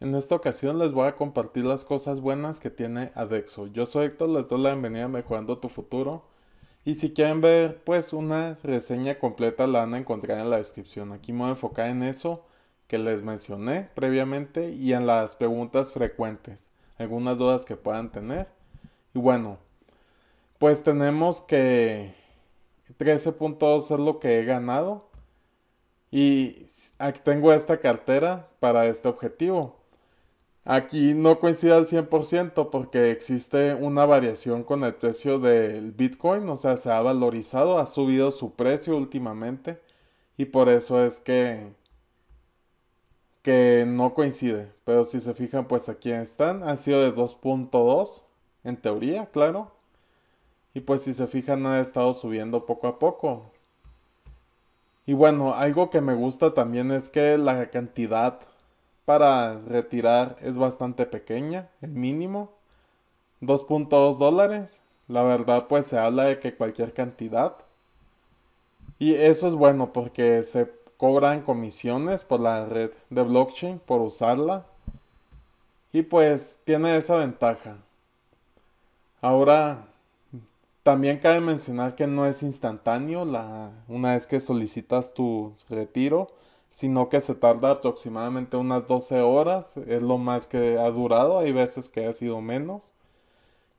En esta ocasión les voy a compartir las cosas buenas que tiene Adexo. Yo soy Héctor, les doy la bienvenida a Mejorando tu Futuro. Y si quieren ver pues una reseña completa la van a encontrar en la descripción. Aquí me voy a enfocar en eso que les mencioné previamente y en las preguntas frecuentes, algunas dudas que puedan tener. Y bueno, pues tenemos que 13.2 es lo que he ganado. Y aquí tengo esta cartera para este objetivo. Aquí no coincide al 100% porque existe una variación con el precio del Bitcoin, o sea, se ha valorizado, ha subido su precio últimamente y por eso es que que no coincide, pero si se fijan pues aquí están, han sido de 2.2 en teoría, claro. Y pues si se fijan ha estado subiendo poco a poco. Y bueno, algo que me gusta también es que la cantidad para retirar es bastante pequeña, el mínimo. 2.2 dólares. La verdad pues se habla de que cualquier cantidad. Y eso es bueno porque se cobran comisiones por la red de blockchain por usarla. Y pues tiene esa ventaja. Ahora, también cabe mencionar que no es instantáneo la, una vez que solicitas tu retiro sino que se tarda aproximadamente unas 12 horas, es lo más que ha durado, hay veces que ha sido menos.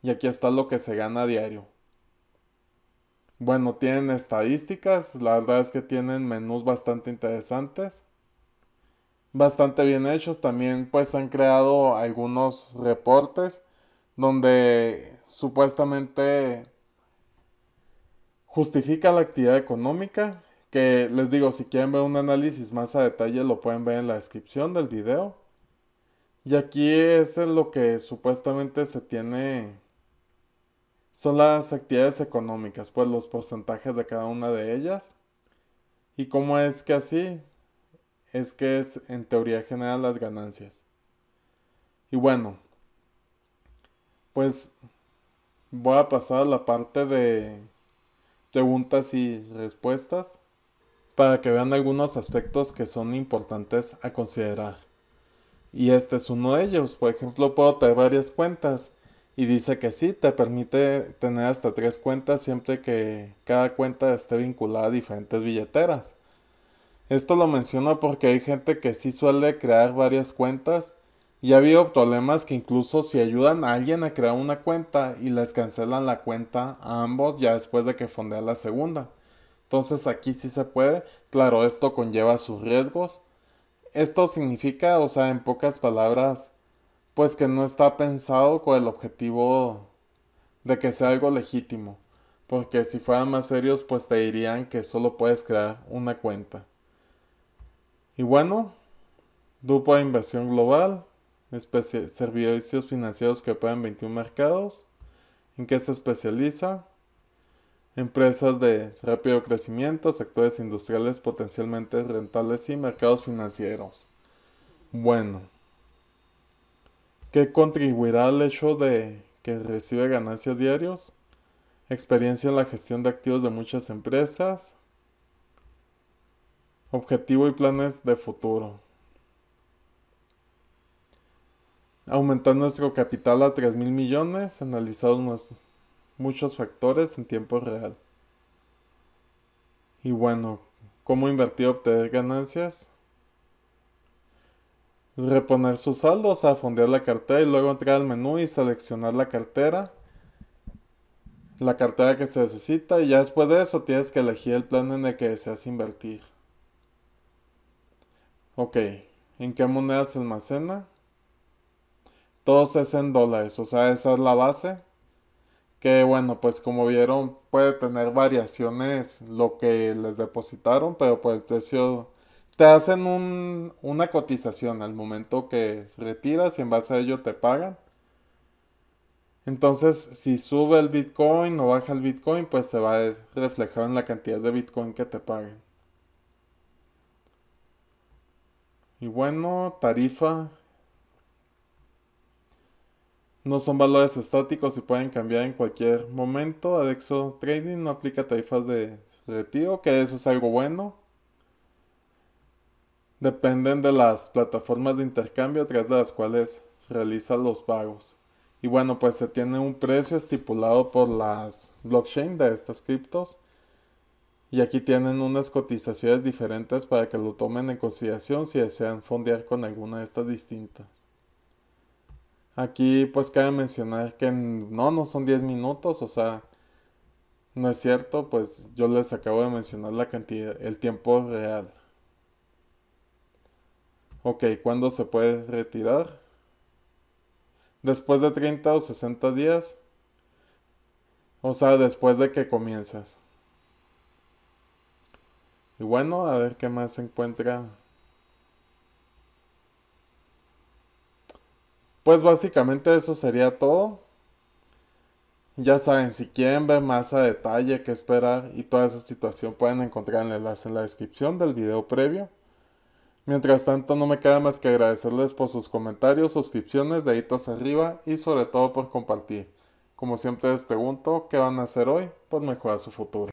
Y aquí está lo que se gana a diario. Bueno, tienen estadísticas, la verdad es que tienen menús bastante interesantes, bastante bien hechos, también pues han creado algunos reportes donde supuestamente justifica la actividad económica, que les digo, si quieren ver un análisis más a detalle, lo pueden ver en la descripción del video. Y aquí es lo que supuestamente se tiene. Son las actividades económicas, pues los porcentajes de cada una de ellas. Y cómo es que así es que en teoría genera las ganancias. Y bueno, pues voy a pasar a la parte de preguntas y respuestas para que vean algunos aspectos que son importantes a considerar. Y este es uno de ellos. Por ejemplo, puedo tener varias cuentas. Y dice que sí, te permite tener hasta tres cuentas siempre que cada cuenta esté vinculada a diferentes billeteras. Esto lo menciono porque hay gente que sí suele crear varias cuentas y ha habido problemas que incluso si ayudan a alguien a crear una cuenta y les cancelan la cuenta a ambos ya después de que fondea la segunda. Entonces aquí sí se puede. Claro, esto conlleva sus riesgos. Esto significa, o sea, en pocas palabras, pues que no está pensado con el objetivo de que sea algo legítimo. Porque si fueran más serios, pues te dirían que solo puedes crear una cuenta. Y bueno, DUPO de inversión global, servicios financieros que operan 21 mercados, en qué se especializa, empresas de rápido crecimiento, sectores industriales potencialmente rentables y mercados financieros. Bueno, ¿qué contribuirá al hecho de que recibe ganancias diarios? Experiencia en la gestión de activos de muchas empresas. Objetivo y planes de futuro. Aumentar nuestro capital a 3 mil millones, analizados nuestros muchos factores en tiempo real. Y bueno, ¿cómo invertir y obtener ganancias? Reponer sus saldos, sea, fondear la cartera y luego entrar al menú y seleccionar la cartera. La cartera que se necesita y ya después de eso tienes que elegir el plan en el que deseas invertir. Ok, ¿en qué moneda se almacena? Todos es en dólares, o sea, esa es la base que bueno, pues como vieron puede tener variaciones lo que les depositaron, pero por el precio te hacen una cotización al momento que retiras y en base a ello te pagan. Entonces, si sube el Bitcoin o baja el Bitcoin, pues se va a reflejar en la cantidad de Bitcoin que te paguen. Y bueno, tarifa, no son valores estáticos y pueden cambiar en cualquier momento. Adexo Trading no aplica tarifas de retiro, que eso es algo bueno. Dependen de las plataformas de intercambio a través de las cuales realizan los pagos. Y bueno, pues se tiene un precio estipulado por las blockchain de estas criptos. Y aquí tienen unas cotizaciones diferentes para que lo tomen en consideración si desean fondear con alguna de estas distintas. Aquí pues cabe mencionar que no, no son 10 minutos, o sea, no es cierto, pues yo les acabo de mencionar la cantidad, el tiempo real. Ok, ¿cuándo se puede retirar? Después de 30 o 60 días. O sea, después de que comienzas. Y bueno, a ver qué más se encuentra Pues básicamente eso sería todo. Ya saben, si quieren ver más a detalle qué esperar y toda esa situación, pueden encontrar el enlace en la descripción del video previo. Mientras tanto, no me queda más que agradecerles por sus comentarios, suscripciones, deditos arriba y sobre todo por compartir. Como siempre les pregunto, ¿qué van a hacer hoy por mejorar su futuro?